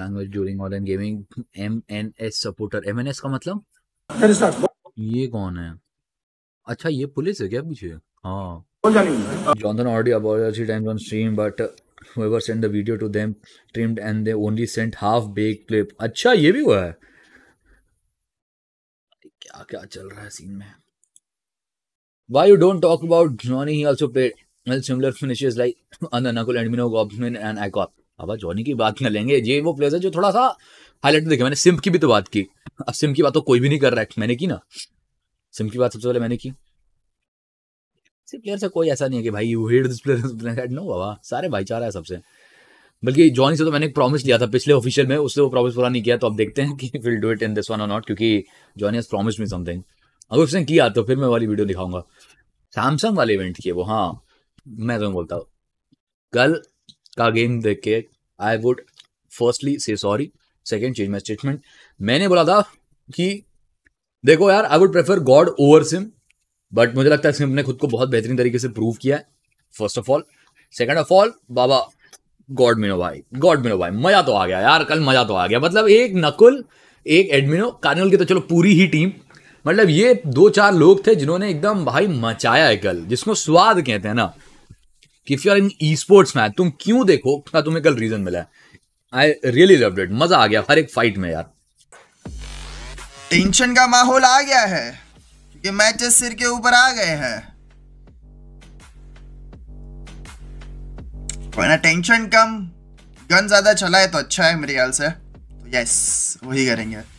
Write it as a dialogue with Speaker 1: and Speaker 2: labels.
Speaker 1: Language during online gaming M N S supporter M N S का मतलब ये कौन है अच्छा ये पुलिस है क्या पीछे हाँ Johnson audio about three times on stream but whoever send the video to them trimmed and they only sent half baked clip अच्छा ये भी हुआ है क्या क्या चल रहा है सीन में why you don't talk about Johnny he also played well, similar finishes like and and Mino and and Akop. अब जॉनी की बात कर लेंगे ये वो प्लेयर है जो थोड़ा सा हाईलाइट देखे मैंने सिम की भी तो बात की अब सिम की बात तो कोई भी नहीं कर रहा है मैंने की ना सिम की बात सबसे पहले मैंने की सिम प्लेयर से कोई ऐसा नहीं है कि भाई you hate this player no बाबा सारे भाईचारा है सबसे बल्कि जॉनी से तो मैंने एक प्रॉमिस लिया था पिछले ऑफिशियल में उससे वो प्रॉमिस पूरा नहीं किया तो अब देखते हैं कि will do it in this one और नॉट क्योंकि Johnny has promise me something अगर उसने किया तो फिर मैं वाली वीडियो दिखाऊंगा सैमसंग वाले इवेंट किए वो हाँ मैं तुम्हें तो बोलता हूँ कल का गेम देख के I would firstly say sorry second change my statement मैंने बोला था कि देखो यार I would prefer God over Sim but मुझे लगता है सिम ने खुद को बहुत बेहतरीन तरीके से प्रूव किया है first of all second of all बाबा गॉड मिनो भाई गॉड मिनो भाई मजा तो आ गया यार कल मजा तो आ गया मतलब एक नकुल एक एडमिनो कार्निवल की तो चलो पूरी ही टीम मतलब ये दो चार लोग थे जिन्होंने एकदम भाई मचाया है कल जिसको स्वाद कहते हैं ना कि if you are in esports match तुम क्यों देखो ना तुम्हें कल रीजन मिला है आई रियली लव इट मजा आ गया हर एक फाइट में
Speaker 2: यार टेंशन का माहौल आ गया है क्योंकि मैचेस सिर के ऊपर आ गए हैं ना टेंशन कम गन ज्यादा चला है तो अच्छा है मेरे ख्याल से यस तो वही करेंगे